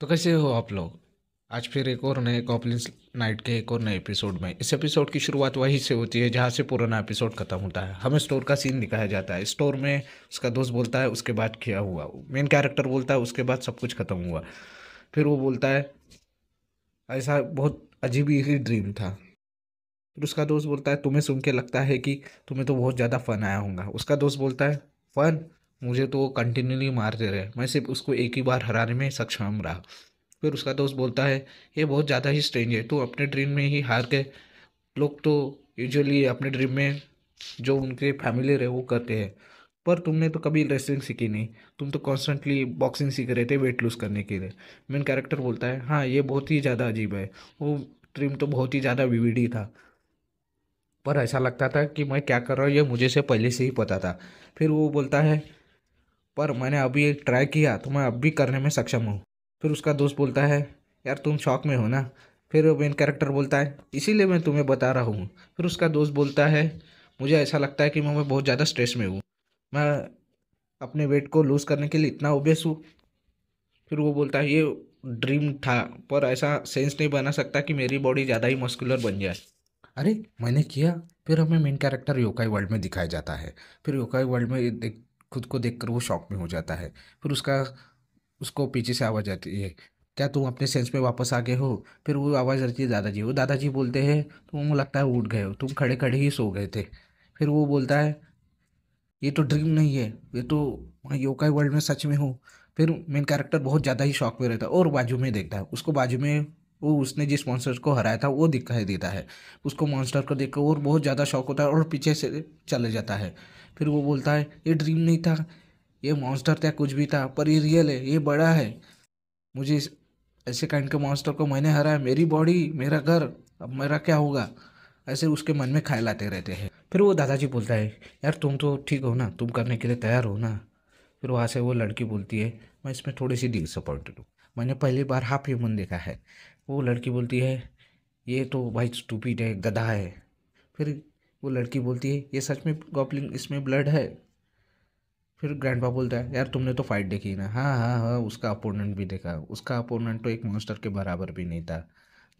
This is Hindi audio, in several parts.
तो कैसे हो आप लोग आज फिर एक और नए कॉपलिंस नाइट के एक और नए एपिसोड में इस एपिसोड की शुरुआत वहीं से होती है जहाँ से पुराना एपिसोड ख़त्म होता है हमें स्टोर का सीन दिखाया जाता है स्टोर में उसका दोस्त बोलता है उसके बाद क्या हुआ मेन कैरेक्टर बोलता है उसके बाद सब कुछ ख़त्म हुआ फिर वो बोलता है ऐसा बहुत अजीब ही ड्रीम था फिर उसका दोस्त बोलता है तुम्हें सुन के लगता है कि तुम्हें तो बहुत ज़्यादा फ़न आया होगा उसका दोस्त बोलता है फ़न मुझे तो वो कंटिन्यूली मारते रहे मैं सिर्फ उसको एक ही बार हराने में सक्षम रहा फिर उसका दोस्त बोलता है ये बहुत ज़्यादा ही स्ट्रेंज है तो अपने ड्रीम में ही हार के लोग तो यूजुअली अपने ड्रीम में जो उनके फैमिली रहे वो करते हैं पर तुमने तो कभी रेसलिंग सीखी नहीं तुम तो कॉन्स्टेंटली बॉक्सिंग सीख रहे थे वेट लूज़ करने के लिए मेन कैरेक्टर बोलता है हाँ ये बहुत ही ज़्यादा अजीब है वो ड्रीम तो बहुत ही ज़्यादा ही था पर ऐसा लगता था कि मैं क्या कर रहा हूँ ये मुझे से पहले से ही पता था फिर वो बोलता है पर मैंने अभी एक ट्राई किया तो मैं अब भी करने में सक्षम हूँ फिर उसका दोस्त बोलता है यार तुम शौक में हो ना फिर मेन कैरेक्टर बोलता है इसीलिए मैं तुम्हें बता रहा हूँ फिर उसका दोस्त बोलता है मुझे ऐसा लगता है कि मैं बहुत ज़्यादा स्ट्रेस में हूँ मैं अपने वेट को लूज़ करने के लिए इतना ओबियस हूँ फिर वो बोलता है ये ड्रीम था पर ऐसा सेंस नहीं बना सकता कि मेरी बॉडी ज़्यादा ही मस्कुलर बन जाए अरे मैंने किया फिर हमें मेन कैरेक्टर योकाई वर्ल्ड में दिखाया जाता है फिर योकाई वर्ल्ड में खुद को देखकर वो शौक में हो जाता है फिर उसका उसको पीछे से आवाज़ आती है क्या तुम अपने सेंस में वापस आ गए हो फिर वो आवाज़ आती है दादाजी वो दादाजी बोलते हैं तुम लगता है उठ गए हो तुम खड़े खड़े ही सो गए थे फिर वो बोलता है ये तो ड्रीम नहीं है ये तो योका वर्ल्ड में सच में हो फिर मेन कैरेक्टर बहुत ज़्यादा ही शौक में रहता है और बाजू में देखता है उसको बाजू में वो उसने जिस मॉन्स्टर को हराया था वो दिखाई देता है उसको मॉन्स्टर को देखकर और बहुत ज़्यादा शौक होता है और पीछे से चले जाता है फिर वो बोलता है ये ड्रीम नहीं था ये मॉन्स्टर था कुछ भी था पर ये रियल है ये बड़ा है मुझे इस ऐसे काइंड के मॉन्स्टर को मैंने हराया मेरी बॉडी मेरा घर अब मेरा क्या होगा ऐसे उसके मन में ख्याल आते रहते हैं फिर वो दादाजी बोलता है यार तुम तो ठीक हो ना तुम करने के लिए तैयार हो ना फिर वहाँ से वो लड़की बोलती है मैं इसमें थोड़ी सी डिसअपॉइंटेड हूँ मैंने पहली बार हाफ ह्यूमन देखा है वो लड़की बोलती है ये तो भाई स्टूपिड है गधा है फिर वो लड़की बोलती है ये सच में गॉपलिन इसमें ब्लड है फिर ग्रैंडपा बोलता है यार तुमने तो फाइट देखी ना हाँ हाँ हाँ उसका अपोनेंट भी देखा उसका अपोनेंट तो एक मॉन्स्टर के बराबर भी नहीं था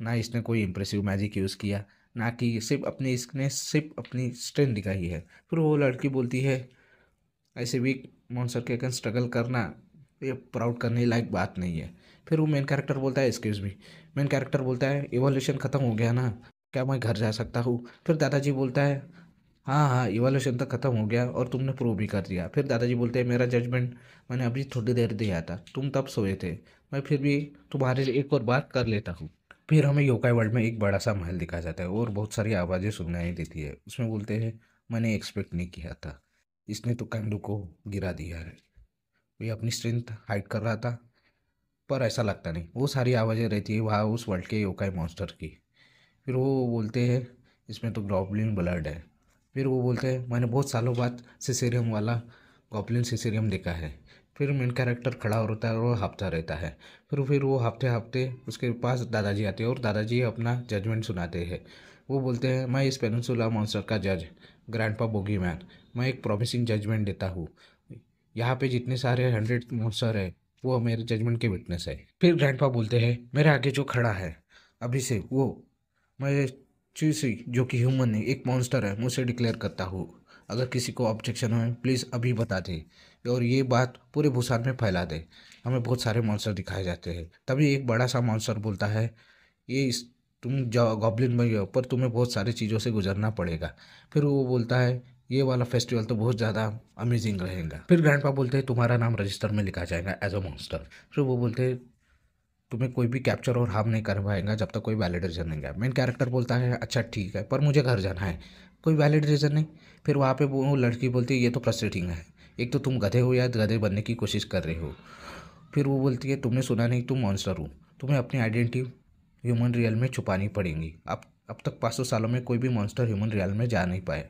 ना इसने कोई इम्प्रेसिव मैजिक यूज़ किया ना कि सिर्फ अपने इसने सिर्फ अपनी स्ट्रेंथ दिखाई है फिर वो लड़की बोलती है ऐसे भी मॉन्स्टर के अगेंस्ट स्ट्रगल करना ये प्राउड करने लायक बात नहीं है फिर वो मेन कैरेक्टर बोलता है एक्सक्यूज़ मी मेन कैरेक्टर बोलता है एवोल्यूशन ख़त्म हो गया ना क्या मैं घर जा सकता हूँ फिर दादाजी बोलता है हाँ हाँ इवेल्यूशन तक ख़त्म हो गया और तुमने प्रूव भी कर दिया फिर दादाजी बोलते हैं मेरा जजमेंट मैंने अभी थोड़ी देर दिया था तुम तब सोए थे मैं फिर भी तुम्हारे लिए एक और बार कर लेता हूँ फिर हमें योकाई वर्ल्ड में एक बड़ा सा महल दिखाया जाता है और बहुत सारी आवाज़ें सुनाई देती है उसमें बोलते हैं मैंने एक्सपेक्ट नहीं किया था इसने तो कैंडू को गिरा दिया है ये अपनी स्ट्रेंथ हाइड कर रहा था पर ऐसा लगता नहीं वो सारी आवाज़ें रहती है वहाँ उस वर्ल्ड के योकाई मॉन्स्टर की फिर वो बोलते हैं इसमें तो ग्रॉबलिन ब्लड है फिर वो बोलते हैं मैंने बहुत सालों बाद सिसेरियम वाला गॉबलिन सिसेरियम देखा है फिर मेन कैरेक्टर खड़ा होता है और वो हफ्ता रहता है फिर फिर वो हफ्ते हफ्ते उसके पास दादाजी आते हैं और दादाजी अपना जजमेंट सुनाते हैं वो बोलते हैं मैं इस पेनसुला मॉन्सर का जज ग्रैंडपा बोगी मैन मैं एक प्रॉमिसिंग जजमेंट देता हूँ यहाँ पे जितने सारे हंड्रेड मॉन्सर है वो मेरे जजमेंट के विटनेस है फिर ग्रैंडपा बोलते हैं मेरे आगे जो खड़ा है अभी से वो मैं चीसी जो कि ह्यूमन है एक मॉन्स्टर है मुझसे डिक्लेयर करता हूँ अगर किसी को ऑब्जेक्शन हो प्लीज़ अभी बता दे और ये बात पूरे भूसान में फैला दे हमें बहुत सारे मॉन्स्टर दिखाए जाते हैं तभी एक बड़ा सा मॉन्स्टर बोलता है ये इस तुम गॉबलिन बन गए पर तुम्हें बहुत सारी चीज़ों से गुजरना पड़ेगा फिर वो बोलता है ये वाला फेस्टिवल तो बहुत ज़्यादा अमेजिंग रहेगा फिर ग्रैंडपा बोलते हैं तुम्हारा नाम रजिस्टर में लिखा जाएगा एज अ मॉन्स्टर फिर वो बोलते हैं तुम्हें कोई भी कैप्चर और हार्म नहीं कर जब तक कोई वैलिड रीज़न नहीं गया मेन कैरेक्टर बोलता है अच्छा ठीक है पर मुझे घर जाना है कोई वैलिड रीज़न नहीं फिर वहाँ पे वो लड़की बोलती है ये तो फ्रस्ट्रेटिंग है एक तो तुम गधे हो या गधे बनने की कोशिश कर रहे हो फिर वो बोलती है तुमने सुना नहीं तुम मॉन्स्टर हो तुम्हें अपनी आइडेंटिटी ह्यूमन रियल में छुपानी पड़ेगी अब अब तक पाँच सौ सालों में कोई भी मॉन्स्टर ह्यूमन रियल में जा नहीं पाया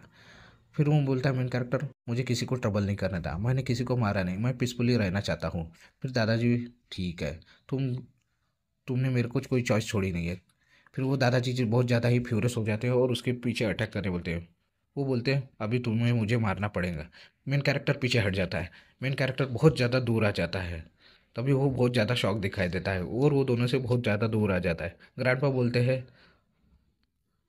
फिर वो बोलता है मेन कैरेक्टर मुझे किसी को ट्रबल नहीं करना था मैंने किसी को मारा नहीं मैं पीसफुली रहना चाहता हूँ फिर दादाजी ठीक है तुम तुमने मेरे को कोई चॉइस छोड़ी नहीं है फिर वो दादाजी जी बहुत ज़्यादा ही फ्यूरस हो जाते हैं और उसके पीछे अटैक करने बोलते हैं वो बोलते हैं अभी तुम्हें मुझे मारना पड़ेगा मेन कैरेक्टर पीछे हट जाता है मेन कैरेक्टर बहुत ज़्यादा दूर आ जाता है तभी वो बहुत ज़्यादा शौक दिखाई देता है और वो दोनों से बहुत ज़्यादा दूर आ जाता है ग्रैंड बोलते हैं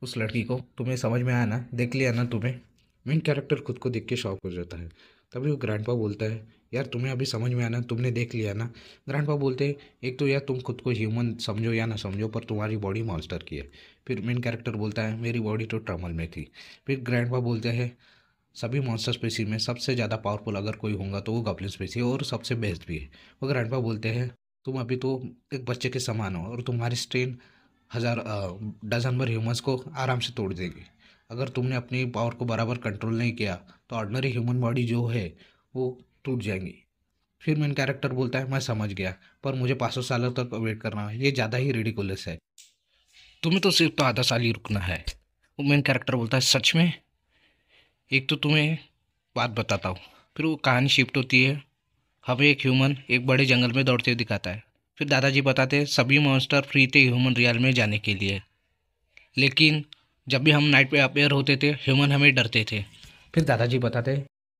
उस लड़की को तुम्हें समझ में आया ना देख लिया ना तुम्हें मेन कैरेक्टर खुद को देख के शौक हो जाता है तभी वो ग्रैंड बोलता है यार तुम्हें अभी समझ में आना तुमने देख लिया ना ग्रैंड पापा बोलते हैं एक तो यार तुम खुद को ह्यूमन समझो या ना समझो पर तुम्हारी बॉडी मॉन्स्टर की है फिर मेन कैरेक्टर बोलता है मेरी बॉडी तो ट्रमल में थी फिर ग्रैंड पापा बोलते हैं सभी मॉन्स्टर स्पेसी में सबसे ज़्यादा पावरफुल अगर कोई होगा तो वो गपलिन स्पेसी है और सबसे बेस्ट भी है वो ग्रैंड पापा बोलते हैं तुम अभी तो एक बच्चे के समान हो और तुम्हारी स्ट्रेन हज़ार डजन भर ह्यूमन्स को आराम से तोड़ देगी अगर तुमने अपनी पावर को बराबर कंट्रोल नहीं किया तो ऑर्डनरी ह्यूमन बॉडी जो है वो टूट जाएंगी फिर मेन कैरेक्टर बोलता है मैं समझ गया पर मुझे पाँच सौ सालों तक वेट करना है ये ज़्यादा ही रेडिकुलस है तुम्हें तो सिर्फ तो आधा साल ही रुकना है वो मेन कैरेक्टर बोलता है सच में एक तो तुम्हें बात बताता हूँ फिर वो कहानी शिफ्ट होती है हमें एक ह्यूमन एक बड़े जंगल में दौड़ते हुए दिखाता है फिर दादाजी बताते हैं सभी मॉन्स्टर फ्री थे ह्यूमन रियल में जाने के लिए लेकिन जब भी हम नाइट पे अपेयर होते थे ह्यूमन हमें डरते थे फिर दादाजी बताते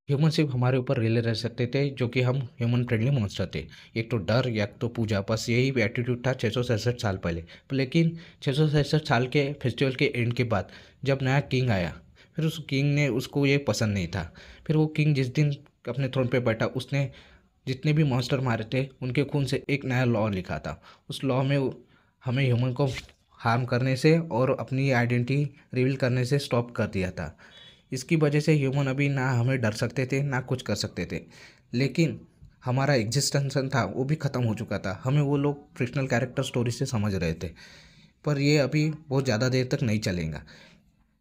ह्यूमन सिर्फ हमारे ऊपर रिले रह सकते थे जो कि हम ह्यूमन फ्रेंडली मॉन्स्टर थे एक तो डर या तो पूजा बस यही एटीट्यूड था छः सौ सड़सठ साल पहले लेकिन छः सौ सड़सठ साल के फेस्टिवल के एंड के बाद जब नया किंग आया फिर उस किंग ने उसको ये पसंद नहीं था फिर वो किंग जिस दिन अपने थ्रोन पे बैठा उसने जितने भी मॉन्स्टर मारे थे उनके खून से एक नया लॉ लिखा था उस लॉ में हमें ह्यूमन को हार्म करने से और अपनी आइडेंटिटी रिवील करने से स्टॉप कर दिया था इसकी वजह से ह्यूमन अभी ना हमें डर सकते थे ना कुछ कर सकते थे लेकिन हमारा एग्जिस्टेंसन था वो भी ख़त्म हो चुका था हमें वो लोग फ्रिक्शनल कैरेक्टर स्टोरी से समझ रहे थे पर ये अभी बहुत ज़्यादा देर तक नहीं चलेगा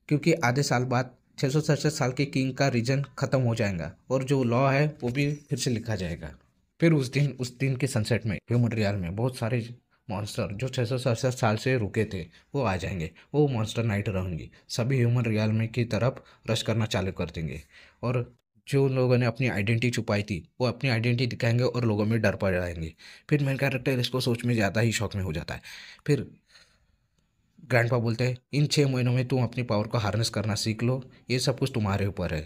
क्योंकि आधे साल बाद छः साल के किंग का रीजन ख़त्म हो जाएगा और जो लॉ है वो भी फिर से लिखा जाएगा फिर उस दिन उस दिन के सनसेट में ह्यूमन रियल में बहुत सारे मॉन्स्टर जो छः सौ सड़सठ साल से रुके थे वो आ जाएंगे वो मॉन्स्टर नाइट रहेंगी सभी ह्यूमन रियालमी की तरफ रश करना चालू कर देंगे और जो लोगों ने अपनी आइडेंटिटी छुपाई थी वो अपनी आइडेंटिटी दिखाएंगे और लोगों में डर पड़ जाएंगे फिर मेन कैरेक्टर इसको सोच में ज़्यादा ही शौक में हो जाता है फिर ग्रैंड बोलते हैं इन छः महीनों में तुम अपनी पावर को हार्नेस करना सीख लो ये सब कुछ तुम्हारे ऊपर है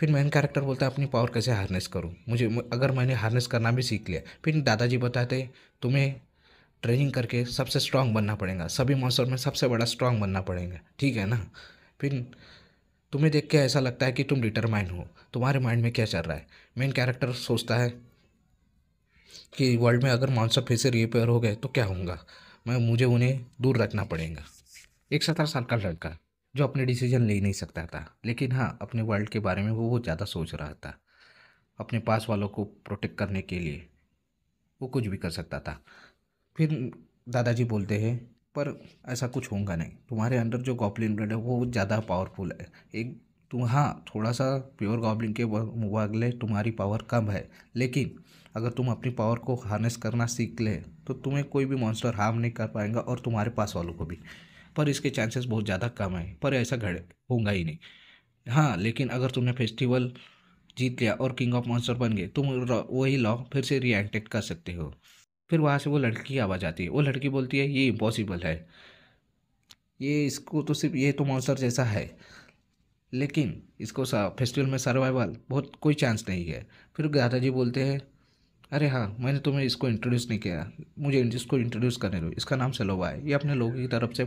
फिर मेन कैरेक्टर बोलता है अपनी पावर कैसे हार्नेस करूँ मुझे अगर मैंने हार्नेस करना भी सीख लिया फिर दादाजी बताते तुम्हें ट्रेनिंग करके सबसे स्ट्रांग बनना पड़ेगा सभी मौसम में सबसे बड़ा स्ट्रांग बनना पड़ेगा ठीक है ना फिर तुम्हें देख के ऐसा लगता है कि तुम डिटरमाइंड हो तुम्हारे माइंड में क्या चल रहा है मेन कैरेक्टर सोचता है कि वर्ल्ड में अगर मानसर फिर से रिपेयर हो गए तो क्या होगा मैं मुझे उन्हें दूर रखना पड़ेगा एक सत्रह साल का लड़का जो अपने डिसीजन ले नहीं सकता था लेकिन हाँ अपने वर्ल्ड के बारे में वो बहुत ज़्यादा सोच रहा था अपने पास वालों को प्रोटेक्ट करने के लिए वो कुछ भी कर सकता था फिर दादाजी बोलते हैं पर ऐसा कुछ होगा नहीं तुम्हारे अंदर जो गॉबलिन ब्लड है वो ज़्यादा पावरफुल है एक तुम हाँ थोड़ा सा प्योर गॉबलिन के मुकाबले तुम्हारी पावर कम है लेकिन अगर तुम अपनी पावर को हार्नेस करना सीख ले तो तुम्हें कोई भी मॉन्स्टर हार्म नहीं कर पाएगा और तुम्हारे पास वालों को भी पर इसके चांसेस बहुत ज़्यादा कम है पर ऐसा घड़ होगा ही नहीं हाँ लेकिन अगर तुमने फेस्टिवल जीत लिया और किंग ऑफ मॉन्स्टर बन गए तुम वही लॉ फिर से रिएक्टेक्ट कर सकते हो फिर वहाँ से वो लड़की की आवाज़ आती है वो लड़की बोलती है ये इम्पॉसिबल है ये इसको तो सिर्फ ये तो मॉन्सर जैसा है लेकिन इसको फेस्टिवल में सर्वाइवल बहुत कोई चांस नहीं है फिर दादाजी बोलते हैं अरे हाँ मैंने तुम्हें इसको इंट्रोड्यूस नहीं किया मुझे इसको इंट्रोड्यूस करने दो इसका नाम सलोवा है ये अपने लोगों की तरफ से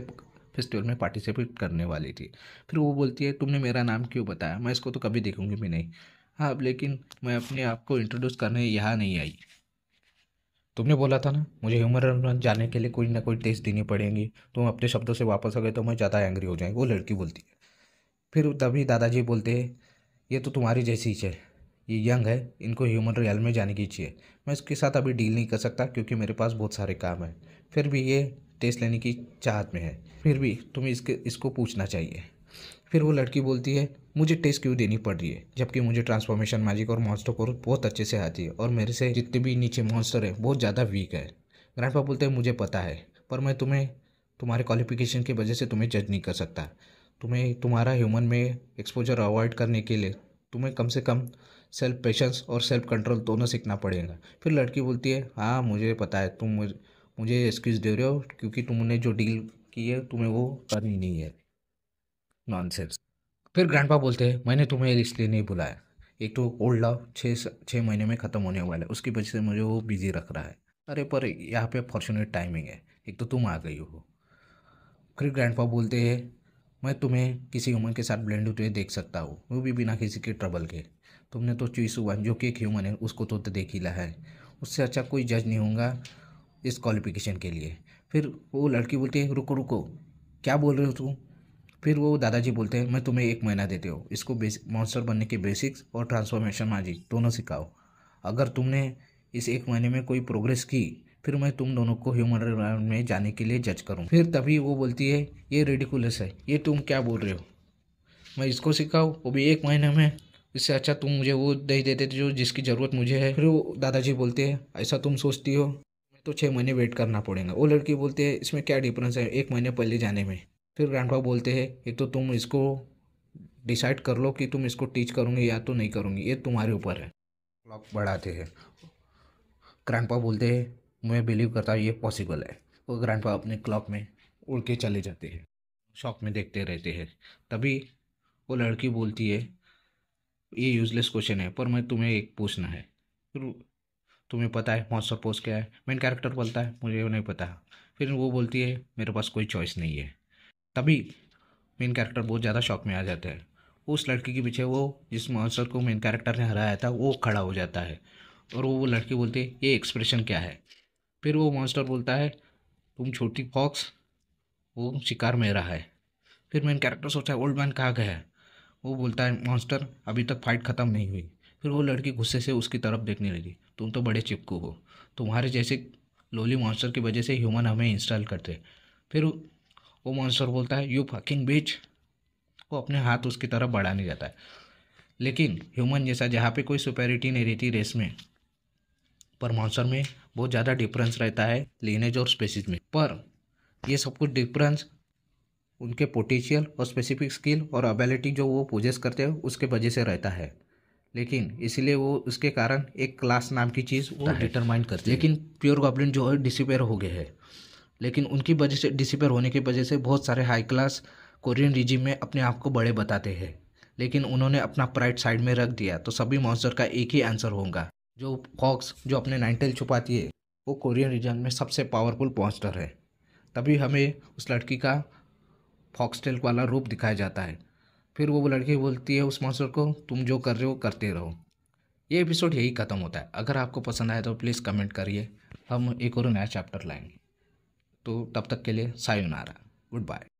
फेस्टिवल में पार्टिसिपेट करने वाली थी फिर वो बोलती है तुमने मेरा नाम क्यों बताया मैं इसको तो कभी देखूंगी भी नहीं हाँ लेकिन मैं अपने आप को इंट्रोड्यूस करने यहाँ नहीं आई तुमने बोला था ना मुझे ह्यूमर जाने के लिए कोई ना कोई टेस्ट देनी पड़ेगी तुम अपने शब्दों से वापस आ गए तो मैं ज़्यादा एंग्री हो जाएंगे वो लड़की बोलती है फिर तभी दादाजी बोलते हैं ये तो तुम्हारी जैसी इच्छा है ये यंग है इनको ह्यूमन रियल में जाने की इच्छी है मैं इसके साथ अभी डील नहीं कर सकता क्योंकि मेरे पास बहुत सारे काम हैं फिर भी ये टेस्ट लेने की चाहत में है फिर भी तुम्हें इसके इसको पूछना चाहिए फिर वो लड़की बोलती है मुझे टेस्ट क्यों देनी पड़ रही है जबकि मुझे ट्रांसफॉर्मेशन मैजिक और मॉन्स्टर को बहुत अच्छे से आती है और मेरे से जितने भी नीचे मॉन्स्टर है बहुत ज़्यादा वीक है ग्रैंड बोलते हैं मुझे पता है पर मैं तुम्हें तुम्हारे क्वालिफिकेशन की वजह से तुम्हें जज नहीं कर सकता तुम्हें तुम्हारा ह्यूमन में एक्सपोजर अवॉइड करने के लिए तुम्हें कम से कम सेल्फ पेशेंस और सेल्फ कंट्रोल दोनों सीखना पड़ेगा फिर लड़की बोलती है हाँ मुझे पता है तुम मुझे एक्सक्यूज़ दे रहे हो क्योंकि तुमने जो डील की है तुम्हें वो करनी नहीं है नॉनसेंस फिर ग्रैंडपा बोलते हैं मैंने तुम्हें इसलिए नहीं बुलाया एक तो ओल्ड लव छः छः महीने में ख़त्म होने वाला है उसकी वजह से मुझे वो बिज़ी रख रहा है अरे पर यहाँ पे फॉर्चुनेट टाइमिंग है एक तो तुम आ गई हो फिर ग्रैंडपा बोलते हैं मैं तुम्हें किसी ह्यूमन के साथ ब्लेंड होते हुए देख सकता हूँ वो भी बिना किसी के ट्रबल के तुमने तो चुईस वन जो कि एक ह्यूमन है उसको तो, तो देख ही ला है उससे अच्छा कोई जज नहीं होगा इस क्वालिफिकेशन के लिए फिर वो लड़की बोलती है रुको रुको क्या बोल रहे हो तुम फिर वो दादाजी बोलते हैं मैं तुम्हें एक महीना देते हो इसको मॉन्स्टर बनने के बेसिक्स और ट्रांसफॉर्मेशन माजी दोनों सिखाओ अगर तुमने इस एक महीने में कोई प्रोग्रेस की फिर मैं तुम दोनों को ह्यूमन एनवायरमेंट में जाने के लिए जज करूँ फिर तभी वो बोलती है ये रेडिकुलस है ये तुम क्या बोल रहे हो मैं इसको सिखाऊँ वो भी एक महीने में इससे अच्छा तुम मुझे वो दे देते थे जो जिसकी ज़रूरत मुझे है फिर वो दादाजी बोलते हैं ऐसा तुम सोचती हो तो छः महीने वेट करना पड़ेगा वो लड़की बोलती है इसमें क्या डिफरेंस है एक महीने पहले जाने में फिर ग्रैंडपा बोलते हैं एक तो तुम इसको डिसाइड कर लो कि तुम इसको टीच करोगे या तो नहीं करोगे ये तुम्हारे ऊपर है क्लॉक बढ़ाते हैं ग्रैंडपा बोलते हैं मैं बिलीव करता हूँ ये पॉसिबल है और तो ग्रैंडपा अपने क्लॉक में उड़ के चले जाते हैं शॉक में देखते रहते हैं तभी वो लड़की बोलती है ये यूज़लेस क्वेश्चन है पर मैं तुम्हें एक पूछना है फिर तुम्हें पता है मॉस्टर पोस्ट क्या है मेन कैरेक्टर बोलता है मुझे नहीं पता फिर वो बोलती है मेरे पास कोई चॉइस नहीं है तभी मेन कैरेक्टर बहुत ज़्यादा शौक में आ जाता है उस लड़की के पीछे वो जिस मॉन्सर को मेन कैरेक्टर ने हराया था वो खड़ा हो जाता है और वो वो लड़की बोलती है ये एक्सप्रेशन क्या है फिर वो मॉन्स्टर बोलता है तुम छोटी फॉक्स वो शिकार मेरा है फिर मेन कैरेक्टर सोचता है ओल्ड मैन कहाँ गया है वो बोलता है मॉन्स्टर अभी तक फाइट ख़त्म नहीं हुई फिर वो लड़की गुस्से से उसकी तरफ देखने लगी तुम तो बड़े चिपकू हो तुम्हारे जैसे लोली मॉन्स्टर की वजह से ह्यूमन हमें इंस्टॉल करते फिर वो मॉन्सर बोलता है यू फकिंग बीच वो अपने हाथ उसकी तरफ बढ़ाने जाता है लेकिन ह्यूमन जैसा जहाँ पे कोई सुपेरिटी नहीं रहती रेस में पर मॉन्सर में बहुत ज़्यादा डिफरेंस रहता है लीनेज और स्पेसिस में पर ये सब कुछ डिफरेंस उनके पोटेंशियल और स्पेसिफिक स्किल और अबिलिटी जो वो पोजेस करते हैं उसके वजह से रहता है लेकिन इसीलिए वो उसके कारण एक क्लास नाम की चीज़ वो डिटरमाइन करती है लेकिन प्योर गॉबलिन जो है डिसिपेयर हो गए हैं लेकिन उनकी वजह से डिसिपेयर होने की वजह से बहुत सारे हाई क्लास कोरियन रिजिम में अपने आप को बड़े बताते हैं लेकिन उन्होंने अपना प्राइड साइड में रख दिया तो सभी मॉन्स्टर का एक ही आंसर होगा जो फॉक्स जो अपने नाइनटेल छुपाती है वो कोरियन रीजन में सबसे पावरफुल मॉन्स्टर है तभी हमें उस लड़की का फॉक्सटेल वाला रूप दिखाया जाता है फिर वो लड़की बोलती है उस मॉन्स्टर को तुम जो कर रहे हो करते रहो ये एपिसोड यही ख़त्म होता है अगर आपको पसंद आया तो प्लीज़ कमेंट करिए हम एक और नया चैप्टर लाएंगे तो तब तक के लिए सायोनारा गुड बाय